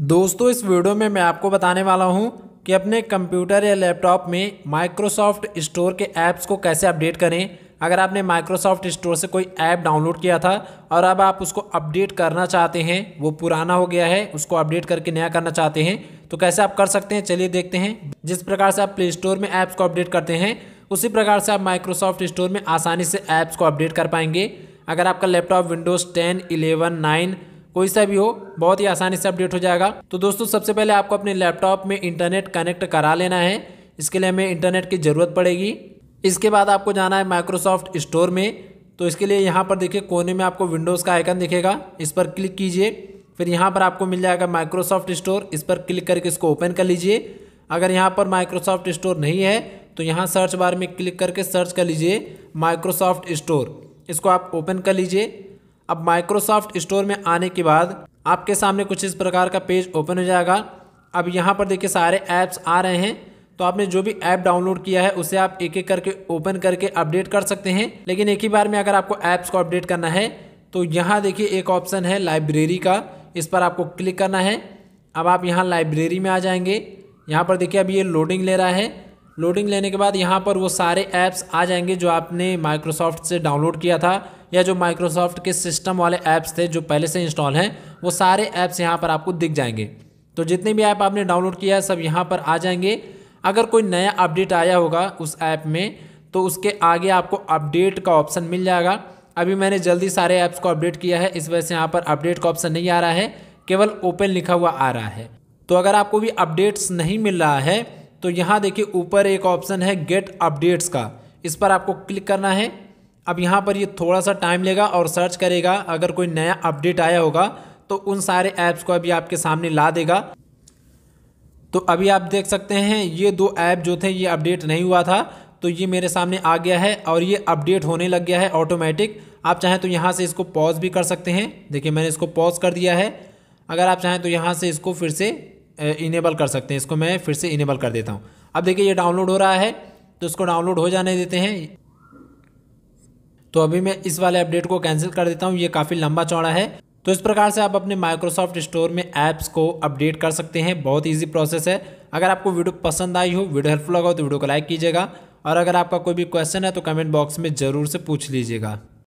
दोस्तों इस वीडियो में मैं आपको बताने वाला हूं कि अपने कंप्यूटर या लैपटॉप में माइक्रोसॉफ्ट स्टोर के ऐप्स को कैसे अपडेट करें अगर आपने माइक्रोसॉफ्ट स्टोर से कोई ऐप डाउनलोड किया था और अब आप उसको अपडेट करना चाहते हैं वो पुराना हो गया है उसको अपडेट करके नया करना चाहते हैं तो कैसे आप कर सकते हैं चलिए देखते हैं जिस प्रकार से आप प्ले स्टोर में ऐप्स को अपडेट करते हैं उसी प्रकार से आप माइक्रोसॉफ्ट स्टोर में आसानी से ऐप्स को अपडेट कर पाएंगे अगर आपका laptop Windows ten eleven nine कोई सा भी हो बहुत ही आसानी से अपडेट हो जाएगा तो दोस्तों सबसे पहले आपको अपने लैपटॉप में इंटरनेट कनेक्ट करा लेना है इसके लिए हमें इंटरनेट की ज़रूरत पड़ेगी इसके बाद आपको जाना है माइक्रोसॉफ्ट स्टोर में तो इसके लिए यहाँ पर देखिए कोने में आपको विंडोज़ का आइकन दिखेगा इस पर क्लिक कीजिए फिर यहाँ पर आपको मिल जाएगा माइक्रोसॉफ्ट स्टोर इस पर क्लिक करके इसको ओपन कर लीजिए अगर यहाँ पर माइक्रोसॉफ्ट स्टोर नहीं है तो यहाँ सर्च बार में क्लिक करके सर्च कर लीजिए माइक्रोसॉफ्ट स्टोर इसको आप ओपन कर लीजिए अब माइक्रोसॉफ्ट स्टोर में आने के बाद आपके सामने कुछ इस प्रकार का पेज ओपन हो जाएगा अब यहाँ पर देखिए सारे ऐप्स आ रहे हैं तो आपने जो भी ऐप डाउनलोड किया है उसे आप एक एक करके ओपन करके अपडेट कर सकते हैं लेकिन एक ही बार में अगर आपको ऐप्स को अपडेट करना है तो यहाँ देखिए एक ऑप्शन है लाइब्रेरी का इस पर आपको क्लिक करना है अब आप यहाँ लाइब्रेरी में आ जाएंगे यहाँ पर देखिए अब ये लोडिंग ले रहा है लोडिंग लेने के बाद यहाँ पर वो सारे ऐप्स आ जाएंगे जो आपने माइक्रोसॉफ्ट से डाउनलोड किया था या जो माइक्रोसॉफ्ट के सिस्टम वाले ऐप्स थे जो पहले से इंस्टॉल हैं वो सारे ऐप्स यहाँ पर आपको दिख जाएंगे तो जितने भी ऐप आपने डाउनलोड किया है सब यहाँ पर आ जाएंगे अगर कोई नया अपडेट आया होगा उस ऐप में तो उसके आगे आपको अपडेट का ऑप्शन मिल जाएगा अभी मैंने जल्दी सारे ऐप्स को अपडेट किया है इस वजह से यहाँ पर अपडेट का ऑप्शन नहीं आ रहा है केवल ओपन लिखा हुआ आ रहा है तो अगर आपको भी अपडेट्स नहीं मिल रहा है तो यहाँ देखिए ऊपर एक ऑप्शन है गेट अपडेट्स का इस पर आपको क्लिक करना है अब यहाँ पर ये थोड़ा सा टाइम लेगा और सर्च करेगा अगर कोई नया अपडेट आया होगा तो उन सारे ऐप्स को अभी आपके सामने ला देगा तो अभी आप देख सकते हैं ये दो ऐप जो थे ये अपडेट नहीं हुआ था तो ये मेरे सामने आ गया है और ये अपडेट होने लग गया है ऑटोमेटिक आप चाहें तो यहाँ से इसको पॉज भी कर सकते हैं देखिए मैंने इसको पॉज कर दिया है अगर आप चाहें तो यहाँ से इसको फिर से इनेबल कर सकते हैं इसको मैं फिर से इनेबल कर देता हूँ अब देखिए ये डाउनलोड हो रहा है तो इसको डाउनलोड हो जाने देते हैं तो अभी मैं इस वाले अपडेट को कैंसिल कर देता हूँ ये काफ़ी लंबा चौड़ा है तो इस प्रकार से आप अपने माइक्रोसॉफ्ट स्टोर में ऐप्स को अपडेट कर सकते हैं बहुत इजी प्रोसेस है अगर आपको वीडियो पसंद आई हो वीडियो हेल्पफुल लगा हो तो वीडियो को लाइक कीजिएगा और अगर आपका कोई भी क्वेश्चन है तो कमेंट बॉक्स में ज़रूर से पूछ लीजिएगा